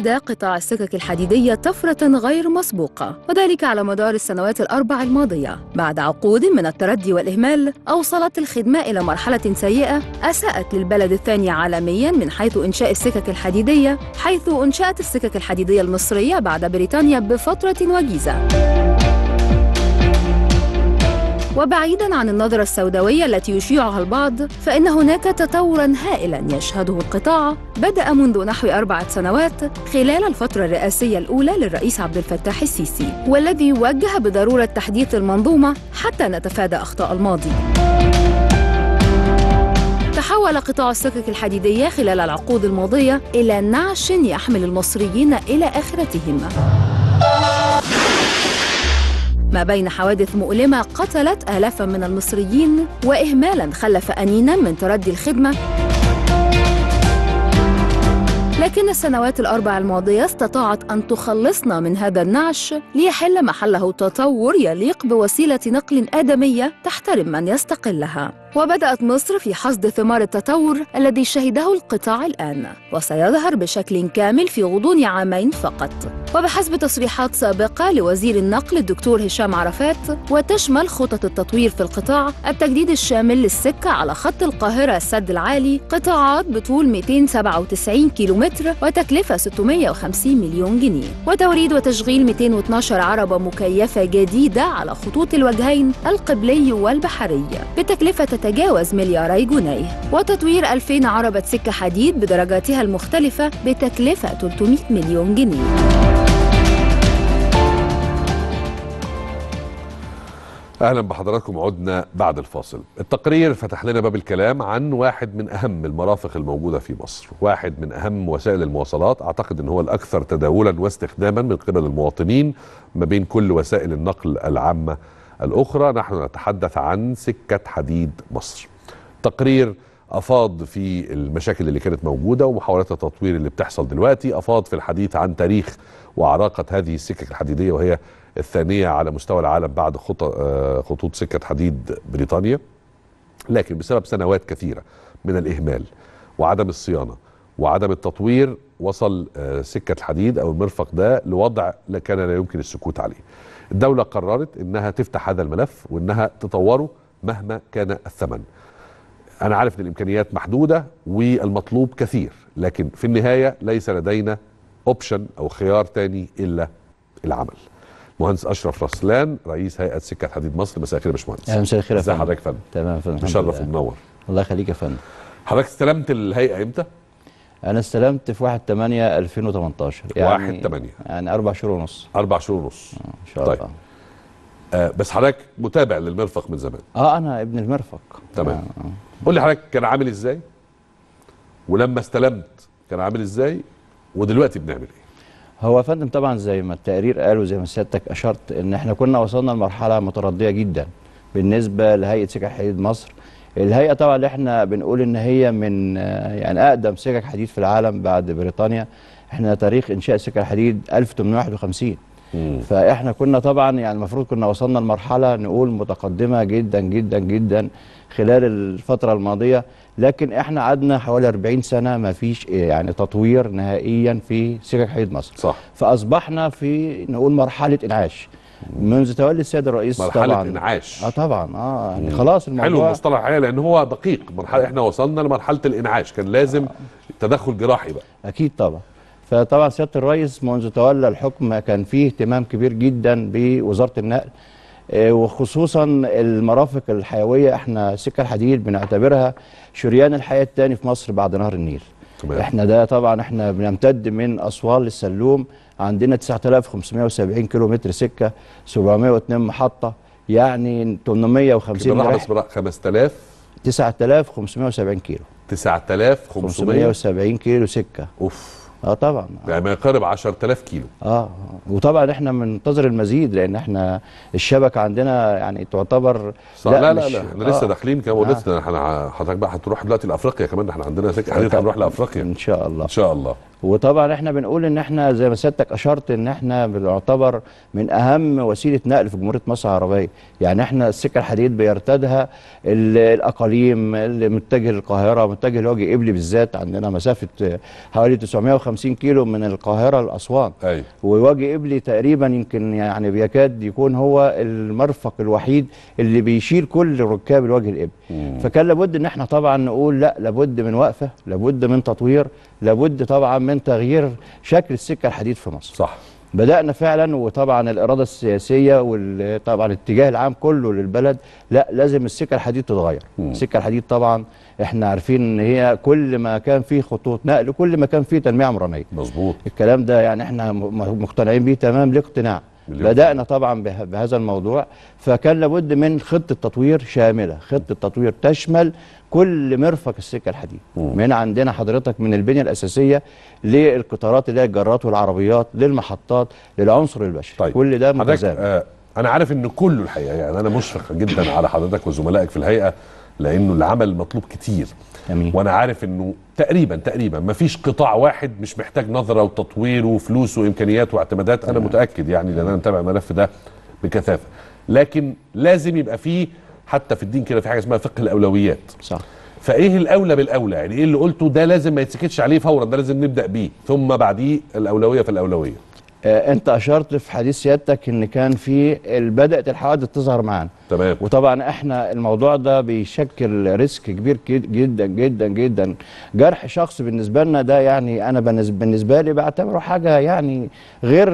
شهد قطاع السكك الحديدية طفرة غير مسبوقة وذلك على مدار السنوات الأربع الماضية بعد عقود من التردي والإهمال أوصلت الخدمة إلى مرحلة سيئة أساءت للبلد الثاني عالميا من حيث إنشاء السكك الحديدية حيث أنشأت السكك الحديدية المصرية بعد بريطانيا بفترة وجيزة وبعيدا عن النظرة السوداوية التي يشيعها البعض فإن هناك تطورا هائلا يشهده القطاع بدأ منذ نحو أربعة سنوات خلال الفترة الرئاسية الأولى للرئيس عبد الفتاح السيسي والذي وجه بضرورة تحديث المنظومة حتى نتفادى أخطاء الماضي تحول قطاع السكك الحديدية خلال العقود الماضية إلى نعش يحمل المصريين إلى آخرتهم ما بين حوادث مؤلمة قتلت آلافا من المصريين وإهمالا خلف أنينا من تردي الخدمة لكن السنوات الأربع الماضية استطاعت أن تخلصنا من هذا النعش ليحل محله تطور يليق بوسيلة نقل آدمية تحترم من يستقلها وبدأت مصر في حصد ثمار التطور الذي شهده القطاع الآن وسيظهر بشكل كامل في غضون عامين فقط وبحسب تصريحات سابقة لوزير النقل الدكتور هشام عرفات وتشمل خطط التطوير في القطاع التجديد الشامل للسكة على خط القاهرة السد العالي قطاعات بطول 297 كيلومتر وتكلفة 650 مليون جنيه وتوريد وتشغيل 212 عربة مكيفة جديدة على خطوط الوجهين القبلي والبحرية بتكلفة تتجاوز ملياري جنيه وتطوير 2000 عربة سكة حديد بدرجاتها المختلفة بتكلفة 300 مليون جنيه اهلا بحضراتكم عدنا بعد الفاصل التقرير فتح لنا باب الكلام عن واحد من اهم المرافق الموجوده في مصر واحد من اهم وسائل المواصلات اعتقد ان هو الاكثر تداولا واستخداما من قبل المواطنين ما بين كل وسائل النقل العامه الاخرى نحن نتحدث عن سكه حديد مصر تقرير افاض في المشاكل اللي كانت موجوده ومحاولات التطوير اللي بتحصل دلوقتي افاض في الحديث عن تاريخ وعراقه هذه السكك الحديديه وهي الثانية على مستوى العالم بعد آه، خطوط سكة حديد بريطانيا لكن بسبب سنوات كثيرة من الإهمال وعدم الصيانة وعدم التطوير وصل آه، سكة الحديد أو المرفق ده لوضع كان لا يمكن السكوت عليه الدولة قررت أنها تفتح هذا الملف وأنها تطوره مهما كان الثمن أنا عارف أن الإمكانيات محدودة والمطلوب كثير لكن في النهاية ليس لدينا أوبشن أو خيار تاني إلا العمل مهندس اشرف رسلان رئيس هيئه سكه حديد مصر مساء الخير يا باشمهندس مساء الخير يا فندم ازي حضرتك يا فندم تمام يا فندم مشرف ومنور الله يخليك يا فندم حضرتك استلمت الهيئه امتى؟ انا استلمت في 1 8 2018 يعني 1 8 يعني اربع شهور ونص اربع شهور ونص آه، ان شاء الله طيب. آه بس حضرتك متابع للمرفق من زمان اه انا ابن المرفق تمام آه. آه. قول لي حضرتك كان عامل ازاي؟ ولما استلمت كان عامل ازاي؟ ودلوقتي بنعمل ايه؟ هو يا فندم طبعا زي ما التقرير قال وزي ما سيادتك اشرت ان احنا كنا وصلنا لمرحله مترديه جدا بالنسبه لهيئه سكك حديد مصر الهيئه طبعا اللي احنا بنقول ان هي من يعني اقدم سكك حديد في العالم بعد بريطانيا احنا تاريخ انشاء سكك الحديد 1851 فاحنا كنا طبعا يعني المفروض كنا وصلنا لمرحله نقول متقدمه جدا جدا جدا خلال الفتره الماضيه لكن احنا قعدنا حوالي 40 سنه ما فيش يعني تطوير نهائيا في سكك حديد مصر صح. فاصبحنا في نقول مرحله انعاش منذ تولي السيد الرئيس مرحلة طبعا مرحلة انعاش اه طبعا اه يعني خلاص الموضوع حلو المصطلح حقيقي لان هو دقيق مرحلة احنا وصلنا لمرحلة الانعاش كان لازم آه. تدخل جراحي بقى اكيد طبعا فطبعا سياده الرئيس منذ تولى الحكم كان فيه اهتمام كبير جدا بوزاره النقل آه، وخصوصا المرافق الحيويه احنا سكه الحديد بنعتبرها شريان الحياه الثاني في مصر بعد نهر النيل. طبعا. احنا ده طبعا احنا بنمتد من اسوان للسلوم عندنا 9570 كيلو متر سكه 702 محطه يعني 850 كيلو لحظه 5000 9570 كيلو 9570 كيلو سكه اوف اه طبعا يعني ما يقارب 10000 كيلو اه وطبعا احنا بننتظر المزيد لان احنا الشبكه عندنا يعني تعتبر لا لا لا, لا. احنا لسه آه. داخلين كمان آه. احنا حضرتك بقى هتروح دلوقتي لافريقيا كمان احنا عندنا سكه هنروح لافريقيا ان شاء الله ان شاء الله وطبعا احنا بنقول ان احنا زي ما سيادتك اشرت ان احنا بنعتبر من اهم وسيله نقل في جمهوريه مصر العربيه، يعني احنا السكه الحديد بيرتادها الاقاليم اللي متجه للقاهره متجه لوجه قبلي بالذات عندنا مسافه حوالي 950 كيلو من القاهره لاسوان أيوة. ووجه قبلي تقريبا يمكن يعني بيكاد يكون هو المرفق الوحيد اللي بيشيل كل ركاب الوجه القبلي فكان لابد ان احنا طبعا نقول لا لابد من وقفه لابد من تطوير لابد طبعا من تغيير شكل السكه الحديد في مصر صح بدأنا فعلا وطبعا الإرادة السياسية وطبعا الاتجاه العام كله للبلد لا لازم السكة الحديد تتغير مم. السكة الحديد طبعا احنا عارفين ان هي كل ما كان فيه خطوط نقل كل ما كان فيه تنمية عمرانية مظبوط الكلام ده يعني احنا مقتنعين بيه تمام الاقتناع بدأنا طبعا بهذا الموضوع فكان لابد من خطة تطوير شاملة خطة تطوير تشمل كل مرفق السكه الحديد من عندنا حضرتك من البنيه الاساسيه للقطارات اللي هي الجرات والعربيات للمحطات للعنصر البشري طيب. كل ده متزامن آه انا عارف ان كله الحقيقه يعني انا مشفق جدا على حضرتك وزملائك في الهيئه لانه العمل مطلوب كتير أمين. وانا عارف انه تقريبا تقريبا ما فيش قطاع واحد مش محتاج نظره وتطوير وفلوس وامكانيات واعتمادات انا متاكد يعني لان انا متابع الملف ده بكثافه لكن لازم يبقى فيه حتى في الدين كده في حاجه اسمها فقه الاولويات صح فايه الاولى بالاولى يعني ايه اللي قلته ده لازم ما يتسكتش عليه فورا ده لازم نبدا بيه ثم بعديه الاولويه في الاولويه آه، انت اشرت في حديث سيادتك ان كان في بدات الحوادث تظهر معانا تمام وطبعا احنا الموضوع ده بيشكل ريسك كبير جدا جدا جدا جرح شخص بالنسبه لنا ده يعني انا بالنسبه لي بعتبره حاجه يعني غير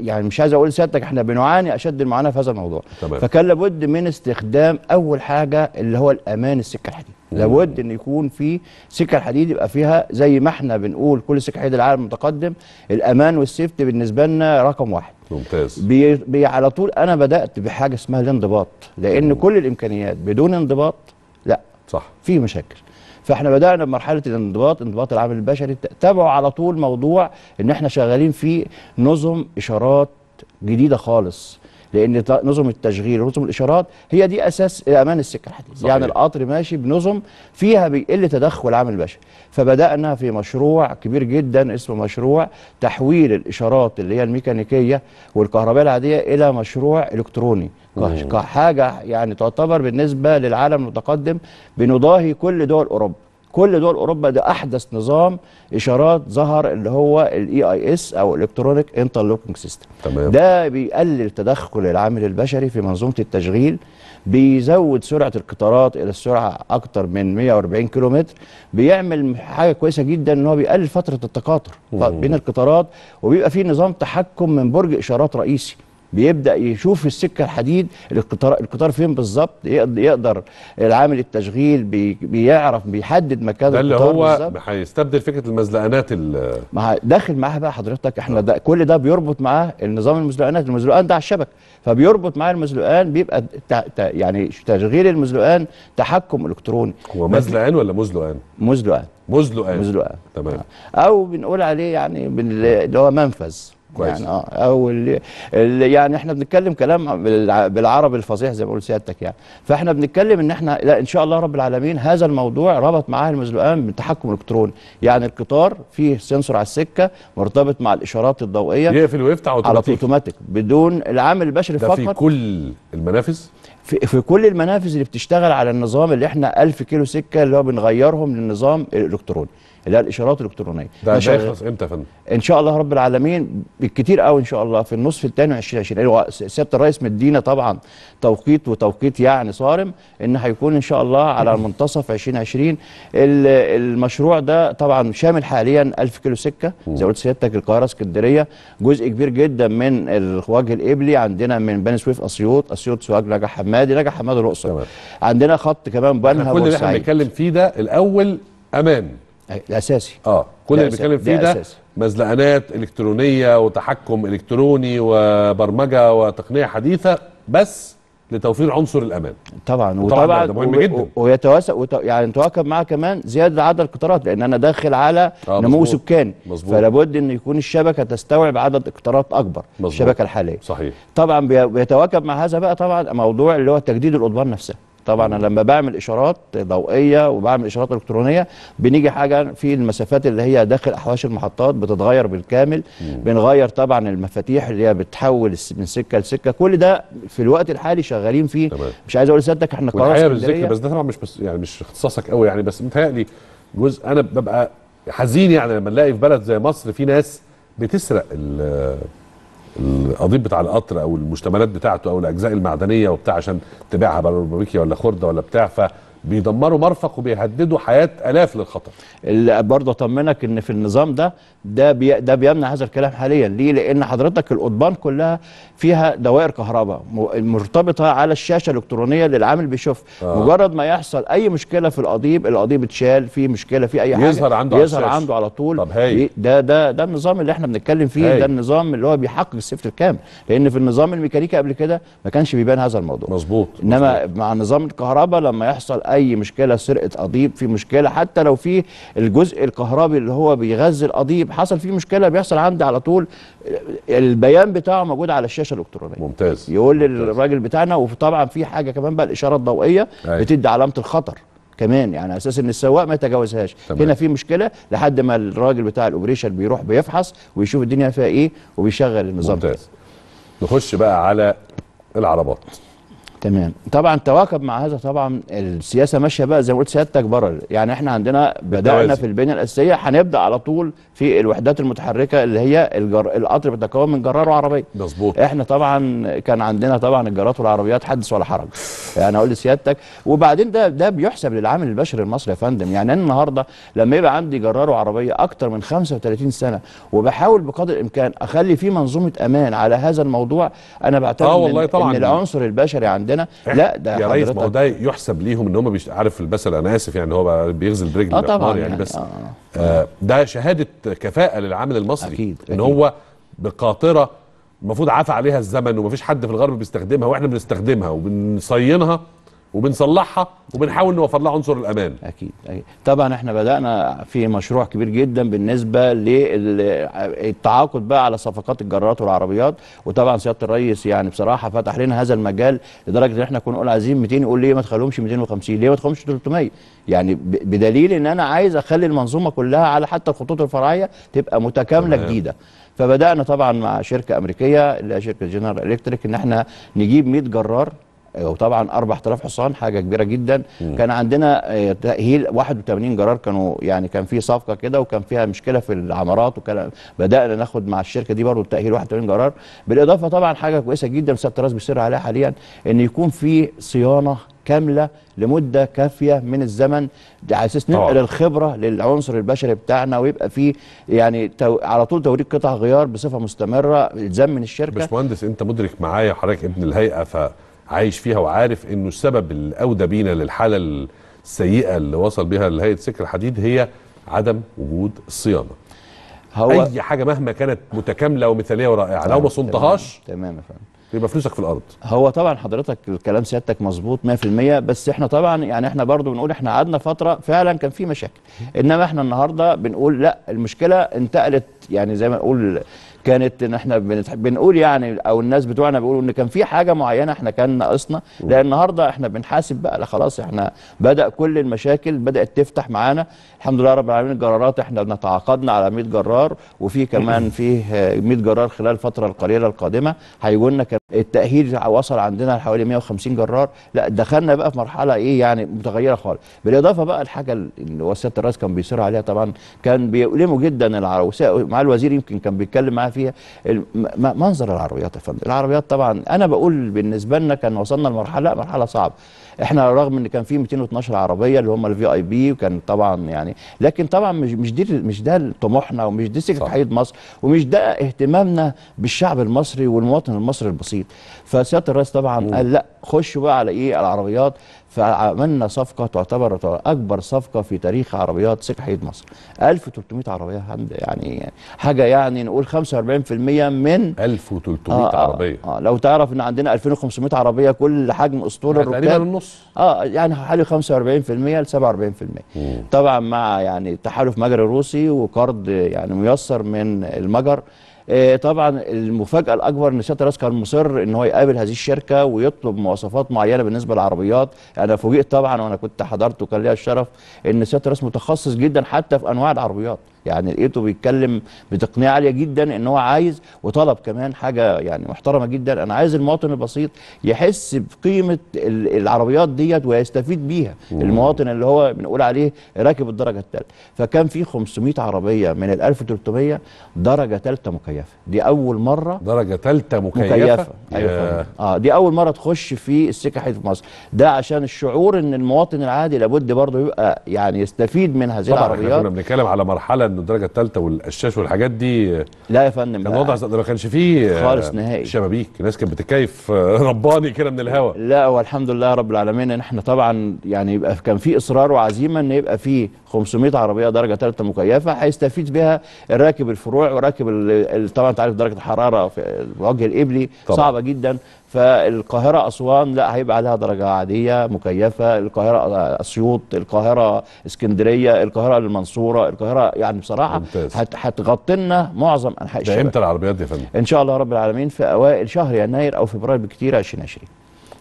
يعني مش عايز اقول سيادتك احنا بنعاني اشد المعاناه في هذا الموضوع تمام فكان لابد من استخدام اول حاجه اللي هو الامان السكه الحديد لابد ان يكون في سكه حديد يبقى فيها زي ما احنا بنقول كل سكه حديد العالم المتقدم الامان والسيفت بالنسبه لنا رقم واحد ممتاز بي, بي على طول انا بدات بحاجه اسمها الانضباط لان مم. كل الامكانيات بدون انضباط لا صح في مشاكل فاحنا بدانا بمرحله الانضباط انضباط العمل البشري تابعوا على طول موضوع ان احنا شغالين في نظم اشارات جديده خالص لان نظم التشغيل ونظم الاشارات هي دي اساس امان السكه الحديد صحيح. يعني القطر ماشي بنظم فيها بيقل تدخل العامل البشري فبدانا في مشروع كبير جدا اسمه مشروع تحويل الاشارات اللي هي الميكانيكيه والكهربائيه العاديه الى مشروع الكتروني كحاجه يعني تعتبر بالنسبه للعالم المتقدم بنضاهي كل دول اوروبا كل دول اوروبا ده احدث نظام اشارات ظهر اللي هو الاي اي e اس او الكترونيك انترلوكينج سيستم ده بيقلل تدخل العامل البشري في منظومه التشغيل بيزود سرعه القطارات الى السرعه اكتر من 140 كيلومتر بيعمل حاجه كويسه جدا ان هو بيقلل فتره التقاطر بين القطارات وبيبقى في نظام تحكم من برج اشارات رئيسي بيبدا يشوف السكه الحديد القطار القطار فين بالظبط يقدر العامل التشغيل بيعرف بيحدد مكان القطار بالظبط ده اللي هو هيستبدل فكره المزلقانات مع داخل معاها بقى حضرتك احنا آه. ده كل ده بيربط معاه النظام المزلقانات المزلقان ده على الشبكه فبيربط معاه المزلقان بيبقى تا تا يعني تشغيل المزلقان تحكم الكتروني هو مزلقان ولا مزلقان؟ مزلقان مزلقان مزلقان تمام آه. او بنقول عليه يعني اللي هو منفذ كويس يعني اه او اللي يعني احنا بنتكلم كلام بالعربي الفصيح زي ما بقول سيادتك يعني فاحنا بنتكلم ان احنا لا ان شاء الله رب العالمين هذا الموضوع ربط معاه المزلقان بالتحكم الالكتروني يعني القطار فيه سنسور على السكه مرتبط مع الاشارات الضوئيه يقفل ويفتح اوتوماتيك على اوتوماتيك بدون العامل البشري فقط في كل المنافذ في, في كل المنافذ اللي بتشتغل على النظام اللي احنا 1000 كيلو سكه اللي هو بنغيرهم للنظام الالكتروني اللي هي الاشارات الالكترونيه ده هيخلص امتى يا فندم ان شاء الله رب العالمين بالكتير قوي ان شاء الله في النصف الثاني 2020 يعني هو سياده الرئيس مدينا طبعا توقيت وتوقيت يعني صارم ان هيكون ان شاء الله على منتصف 2020 المشروع ده طبعا شامل حاليا 1000 كيلو سكه زي قلت سيادتك القاهره اسكندريه جزء كبير جدا من الوجه الابلي عندنا من بني سويف اسيوط اسيوط سواج نجح حمادي نجح حمادي الاقصر عندنا خط كمان بنها كل اللي احنا بنتكلم فيه ده الاول امان الاساسي اه كل اللي بنتكلم فيه ده, مزلقانات الكترونيه وتحكم الكتروني وبرمجه وتقنيه حديثه بس لتوفير عنصر الامان طبعا وطبعا ده مهم جدا ويتوسع وت... يعني تواكب معاه كمان زياده عدد القطارات لان انا داخل على آه نمو مزبوط. سكاني مزبوط. فلا بد ان يكون الشبكه تستوعب عدد قطارات اكبر مزبوط. الشبكه الحاليه صحيح طبعا بيتواكب مع هذا بقى طبعا موضوع اللي هو تجديد الادوار نفسها طبعا انا لما بعمل اشارات ضوئيه وبعمل اشارات الكترونيه بنيجي حاجه في المسافات اللي هي داخل احواش المحطات بتتغير بالكامل مم. بنغير طبعا المفاتيح اللي هي بتحول من سكه لسكه كل ده في الوقت الحالي شغالين فيه طبعا. مش عايز اقول لسيادتك احنا قرار بالذكر بس ده طبعا مش بس يعني مش اختصاصك قوي يعني بس متهيألي جزء انا ببقى حزين يعني لما نلاقي في بلد زي مصر في ناس بتسرق القضيب بتاع القطر او المشتملات بتاعته او الاجزاء المعدنيه وبتاع عشان تبيعها بقى ولا خرده ولا بتاع بيدمروا مرفق وبيهددوا حياه الاف للخطر اللي برضه اطمنك ان في النظام ده ده بي ده بيمنع هذا الكلام حاليا ليه لان حضرتك القضبان كلها فيها دوائر كهرباء مرتبطه على الشاشه الالكترونيه اللي العامل بيشوف آه. مجرد ما يحصل اي مشكله في القضيب القضيب اتشال في مشكله في اي حاجه يظهر عنده يظهر عنده على طول طب هاي. ده ده ده النظام اللي احنا بنتكلم فيه هاي. ده النظام اللي هو بيحقق السيفت الكامل لان في النظام الميكانيكي قبل كده ما كانش بيبان هذا الموضوع مظبوط انما مزبوط. مع نظام الكهرباء لما يحصل اي مشكله سرقه قضيب في مشكله حتى لو في الجزء الكهربي اللي هو بيغذي القضيب حصل فيه مشكله بيحصل عندي على طول البيان بتاعه موجود على الشاشه الالكترونيه ممتاز يقول للراجل بتاعنا وطبعا في حاجه كمان بقى الاشاره الضوئيه أيوه. بتدي علامه الخطر كمان يعني على اساس ان السواق ما يتجاوزهاش هنا في مشكله لحد ما الراجل بتاع الاوبريشن بيروح بيفحص ويشوف الدنيا فيها ايه وبيشغل النظام ممتاز. نخش بقى على العربات تمام طبعا تواكب مع هذا طبعا السياسه ماشيه بقى زي ما قلت سيادتك برر يعني احنا عندنا بدانا في البنيه الاساسيه هنبدا على طول في الوحدات المتحركه اللي هي الجر... القطر بيتكون من جرار وعربيه مظبوط احنا طبعا كان عندنا طبعا الجرارات والعربيات حدث ولا حرج يعني اقول لسيادتك وبعدين ده ده بيحسب للعامل البشري المصري يا فندم يعني انا النهارده لما يبقى عندي جرار وعربيه اكتر من 35 سنه وبحاول بقدر الامكان اخلي في منظومه امان على هذا الموضوع انا بعتبر آه والله إن, طبعاً. ان العنصر البشري عندنا عندنا لا ده يا ريس ما هو ده يحسب ليهم ان هم بيش... عارف المثل انا اسف يعني هو بيغزل برجل اه طبعا يعني،, يعني بس آه. آه ده شهاده كفاءه للعامل المصري أكيد. ان أكيد. هو بقاطره المفروض عفى عليها الزمن ومفيش حد في الغرب بيستخدمها واحنا بنستخدمها وبنصينها وبنصلحها وبنحاول نوفر لها عنصر الامان اكيد, أكيد. طبعا احنا بدانا في مشروع كبير جدا بالنسبه للتعاقد بقى على صفقات الجرارات والعربيات وطبعا سياده الرئيس يعني بصراحه فتح لنا هذا المجال لدرجه ان احنا كنا نقول عايزين 200 يقول ليه ما تخليهمش 250 ليه ما تخليهمش 300 يعني بدليل ان انا عايز اخلي المنظومه كلها على حتى الخطوط الفرعيه تبقى متكامله جديده فبدانا طبعا مع شركه امريكيه اللي هي شركه جنرال الكتريك ان احنا نجيب 100 جرار آه، وطبعا اربع 4000 حصان حاجه كبيره جدا م. كان عندنا آه، تاهيل 81 جرار كانوا يعني كان في صفقه كده وكان فيها مشكله في العمارات وكان بدانا ناخد مع الشركه دي برضه تاهيل 81 جرار بالاضافه طبعا حاجه كويسه جدا سياده الرئيس بيصر عليها حاليا ان يكون في صيانه كامله لمده كافيه من الزمن على اساس ننقل الخبره للعنصر البشري بتاعنا ويبقى في يعني تو... على طول توريد قطع غيار بصفه مستمره الزام من الشركه باشمهندس انت مدرك معايا حضرتك ابن الهيئه ف عايش فيها وعارف انه السبب الاودى بينا للحاله السيئه اللي وصل بها لهيئه سكر الحديد هي عدم وجود الصيانه هو اي حاجه مهما كانت متكامله ومثاليه ورائعه لو ما صنتهاش يا فندم يبقى فلوسك في الارض هو طبعا حضرتك الكلام سيادتك مظبوط 100% بس احنا طبعا يعني احنا برضو بنقول احنا قعدنا فتره فعلا كان في مشاكل انما احنا النهارده بنقول لا المشكله انتقلت يعني زي ما نقول كانت ان احنا بنقول يعني او الناس بتوعنا بيقولوا ان كان في حاجه معينه احنا كان ناقصنا لان النهارده احنا بنحاسب بقى خلاص احنا بدا كل المشاكل بدات تفتح معانا الحمد لله رب العالمين الجرارات احنا بنتعاقدنا على 100 جرار وفي كمان فيه 100 جرار خلال الفتره القليله القادمه هيجوا لنا التاهيل وصل عندنا لحوالي 150 جرار لا دخلنا بقى في مرحله ايه يعني متغيره خالص بالاضافه بقى الحاجه اللي وسياده الرئيس كان بيصر عليها طبعا كان بيؤلمه جدا مع الوزير يمكن كان بيتكلم معاه فيها منظر العربيات يا فندم العربيات طبعا انا بقول بالنسبه لنا كان وصلنا لمرحله مرحله صعبه احنا رغم ان كان في 212 عربيه اللي هم الفي اي بي وكان طبعا يعني لكن طبعا مش مش دي مش ده طموحنا ومش دي سكه حياه مصر ومش ده اهتمامنا بالشعب المصري والمواطن المصري البسيط فسياده الرئيس طبعا قال لا خشوا بقى على ايه العربيات فعملنا صفقة تعتبر أكبر صفقة في تاريخ عربيات سكحية مصر 1300 عربية يعني حاجة يعني نقول 45% من 1300 آه،, آه عربية آه آه لو تعرف إن عندنا 2500 عربية كل حجم أسطول يعني الركاب تقريبا النص آه يعني حوالي 45% ل 47% طبعا مع يعني تحالف مجري روسي وقرض يعني ميسر من المجر آه، طبعا المفاجاه الاكبر ان سياده الرئيس كان مصر ان هو يقابل هذه الشركه ويطلب مواصفات معينه بالنسبه للعربيات انا فوجئت طبعا وانا كنت حضرت وكان ليا الشرف ان سياده الرئيس متخصص جدا حتى في انواع العربيات يعني لقيته بيتكلم بتقنيه عاليه جدا ان هو عايز وطلب كمان حاجه يعني محترمه جدا انا عايز المواطن البسيط يحس بقيمه العربيات ديت ويستفيد بيها أوه. المواطن اللي هو بنقول عليه راكب الدرجه الثالثه فكان في 500 عربيه من ال 1300 درجه ثالثه مكيفه دي اول مره درجه ثالثه مكيفه, مكيفة. ايوه اه دي اول مره تخش في السكه حيث في مصر ده عشان الشعور ان المواطن العادي لابد برضه يبقى يعني يستفيد من هذه طبعا العربيات طبعا احنا بنتكلم على مرحله انه الدرجه الثالثه والقشاش والحاجات دي لا يا فندم كان الوضع ما كانش فيه خالص نهائي شبابيك الناس كانت بتكيف رباني كده من الهوا لا والحمد لله رب العالمين ان احنا طبعا يعني يبقى كان في اصرار وعزيمه ان يبقى في 500 عربيه درجه ثالثه مكيفه هيستفيد بها راكب الفروع وراكب طبعا انت عارف درجه الحراره في الوجه القبلي صعبه جدا فالقاهرة أسوان لا هيبقى عليها درجة عادية مكيفة القاهرة أسيوط القاهرة اسكندرية القاهرة المنصورة القاهرة يعني بصراحة هتغطي لنا معظم أنحاء الشباب ده إمتى العربيات دي يا فندم؟ إن شاء الله رب العالمين في أوائل شهر يناير أو فبراير بكتير 2020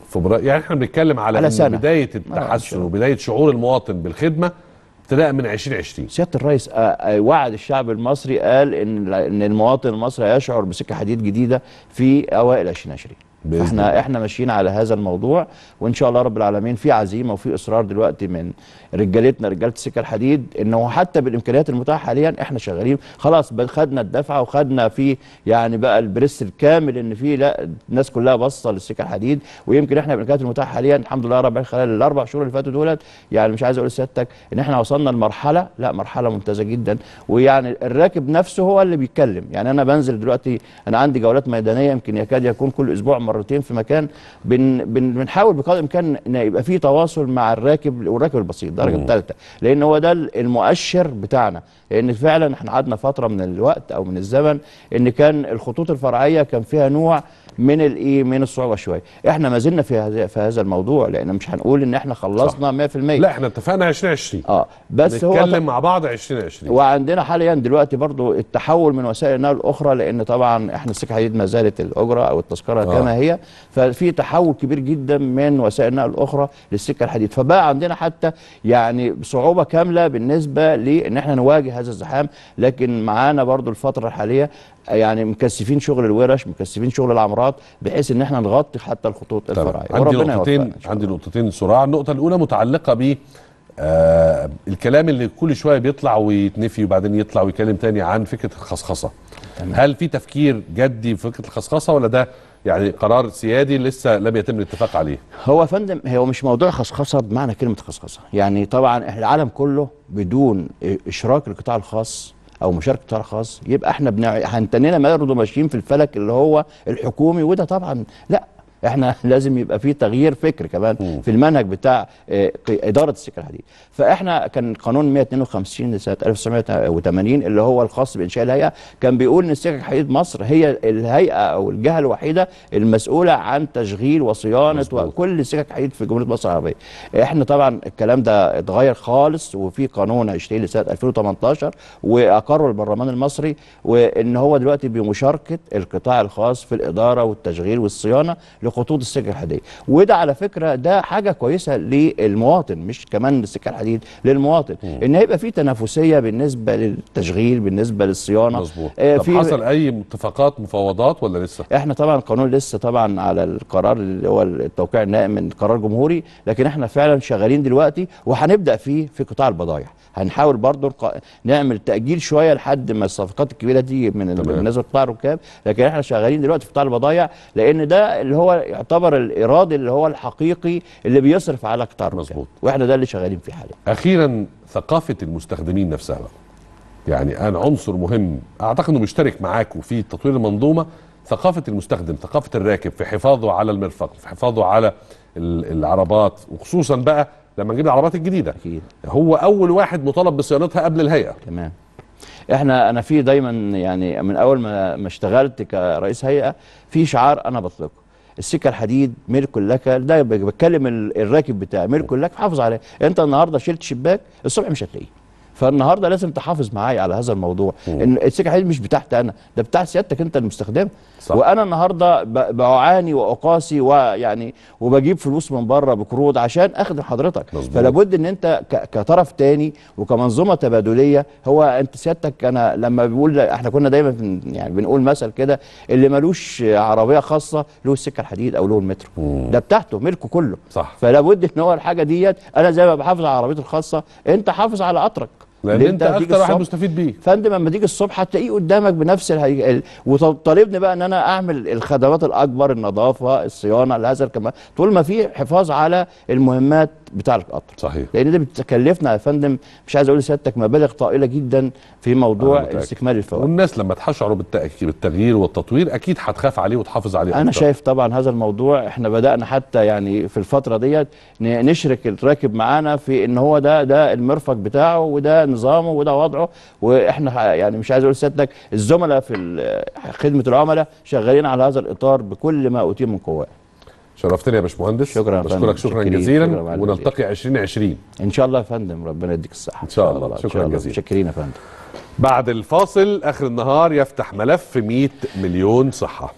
فبراير يعني احنا بنتكلم على, على سنة. بداية التحسن وبداية شعور المواطن بالخدمة ابتداء من 2020 سياده الرئيس آه، آه، وعد الشعب المصري قال ان ان المواطن المصري هيشعر بسكه حديد جديده في اوائل 2020 احنا احنا ماشيين على هذا الموضوع وان شاء الله رب العالمين في عزيمه وفي اصرار دلوقتي من رجالتنا رجاله السكه الحديد انه حتى بالامكانيات المتاحه حاليا احنا شغالين خلاص خدنا الدفعه وخدنا في يعني بقى البريس الكامل ان في لا الناس كلها باصه للسكه الحديد ويمكن احنا بالامكانيات المتاحه حاليا الحمد لله رب خلال الاربع شهور اللي فاتوا دولت يعني مش عايز اقول لسيادتك ان احنا وصلنا لمرحله لا مرحله ممتازه جدا ويعني الراكب نفسه هو اللي بيتكلم يعني انا بنزل دلوقتي انا عندي جولات ميدانيه يمكن يكاد يكون كل اسبوع مرتين في مكان بن بنحاول بقدر الامكان ان يبقى في تواصل مع الراكب والراكب البسيط ده الدرجه الثالثه لان هو ده المؤشر بتاعنا لان فعلا احنا قعدنا فتره من الوقت او من الزمن ان كان الخطوط الفرعيه كان فيها نوع من الايه من الصعوبه شويه احنا ما زلنا في هذا في هذا الموضوع لان مش هنقول ان احنا خلصنا 100% لا احنا اتفقنا 2020 اه بس هو نتكلم مع بعض 2020 وعندنا حاليا دلوقتي برضو التحول من وسائل النقل الاخرى لان طبعا احنا السكه الحديد ما زالت الاجره او التذكره آه. كما هي ففي تحول كبير جدا من وسائل النقل الاخرى للسكه الحديد فبقى عندنا حتى يعني صعوبه كامله بالنسبه لان احنا نواجه هذا الزحام لكن معانا برضو الفتره الحاليه يعني مكثفين شغل الورش مكثفين شغل العمارات الخرافات بحيث ان احنا نغطي حتى الخطوط الفرعيه عندي نقطتين عندي نقطتين صراع النقطه الاولى متعلقه ب آه الكلام اللي كل شويه بيطلع ويتنفي وبعدين يطلع ويكلم تاني عن فكره الخصخصه تمام. هل في تفكير جدي في فكره الخصخصه ولا ده يعني قرار سيادي لسه لم يتم الاتفاق عليه هو يا فندم هو مش موضوع خصخصه بمعنى كلمه خصخصه يعني طبعا العالم كله بدون اشراك القطاع الخاص او مشاركه قطاع خاص يبقى احنا بنع... هنتنينا مايرد ماشيين في الفلك اللي هو الحكومي وده طبعا لا احنا لازم يبقى في تغيير فكر كمان مم. في المنهج بتاع آه، اداره السكه الحديد فاحنا كان قانون 152 لسنه 1980 اللي هو الخاص بانشاء الهيئه كان بيقول ان السكه حديد مصر هي الهيئه او الجهه الوحيده المسؤوله عن تشغيل وصيانه مصدر. وكل سكك حديد في جمهوريه مصر العربيه احنا طبعا الكلام ده اتغير خالص وفي قانون 20 لسنه 2018 واقره البرلمان المصري وان هو دلوقتي بمشاركه القطاع الخاص في الاداره والتشغيل والصيانه خطوط السكه الحديديه وده على فكره ده حاجه كويسه للمواطن مش كمان للسكه الحديد للمواطن مم. ان هيبقى في تنافسيه بالنسبه للتشغيل بالنسبه للصيانه مظبوط آه طب حصل اي اتفاقات مفاوضات ولا لسه احنا طبعا القانون لسه طبعا على القرار اللي هو التوقيع النائم من قرار جمهوري لكن احنا فعلا شغالين دلوقتي وهنبدا فيه في قطاع البضائع هنحاول برضه نعمل تاجيل شويه لحد ما الصفقات الكبيره دي من بالنسبه لقطاع الركاب لكن احنا شغالين دلوقتي في قطاع البضائع لان ده اللي هو يعتبر الايراد اللي هو الحقيقي اللي بيصرف على اكتر مظبوط واحنا ده اللي شغالين فيه حاليا اخيرا ثقافه المستخدمين نفسها بقى يعني انا عنصر مهم اعتقد انه مشترك معاكم في تطوير المنظومه ثقافه المستخدم ثقافه الراكب في حفاظه على المرفق في حفاظه على العربات وخصوصا بقى لما نجيب العربات الجديده أكيد. هو اول واحد مطالب بصيانتها قبل الهيئه تمام احنا انا في دايما يعني من اول ما ما اشتغلت كرئيس هيئه في شعار انا بطلقه السكه الحديد ملك لك ده بتكلم الراكب بتاع ملك لك حافظ عليه انت النهارده شلت شباك الصبح مش هتلاقيه فالنهارده لازم تحافظ معايا على هذا الموضوع مم. ان السكه الحديد مش بتاعتي انا ده بتاع سيادتك انت المستخدم صح. وانا النهارده بعاني واقاسي ويعني وبجيب فلوس من بره بقروض عشان اخدم حضرتك فلا بد ان انت كطرف تاني وكمنظومه تبادليه هو انت سيادتك انا لما بيقول احنا كنا دايما يعني بنقول مثل كده اللي ملوش عربيه خاصه له السكه الحديد او له المترو مم. ده بتاعته ملكه كله صح. فلا بد ان هو الحاجه ديت انا زي ما بحافظ على عربيتي الخاصه انت حافظ على قطرك لان, انت اكتر واحد مستفيد بيه فندم لما تيجي الصبح هتلاقيه قدامك بنفس الهي... وطالبني بقى ان انا اعمل الخدمات الاكبر النظافه الصيانه لهذا الكلام طول ما في حفاظ على المهمات بتاع القطر صحيح لان ده بتكلفنا يا فندم مش عايز اقول لسيادتك مبالغ طائله جدا في موضوع استكمال الفوائد والناس لما تشعر بالتغيير والتطوير اكيد هتخاف عليه وتحافظ عليه انا شايف طبعا هذا الموضوع احنا بدانا حتى يعني في الفتره ديت نشرك الراكب معانا في ان هو ده ده المرفق بتاعه وده نظامه وده وضعه واحنا يعني مش عايز اقول سيادتك الزملاء في خدمه العملاء شغالين على هذا الاطار بكل ما اوتيه من قوه شرفتني يا باشمهندس شكرا بشكرك شكرا جزيلا شكرا ونلتقي 2020 ان شاء الله يا فندم ربنا يديك الصحه ان شاء الله, شكرا, شكرا جزيلا متشكرين يا فندم بعد الفاصل اخر النهار يفتح ملف 100 مليون صحه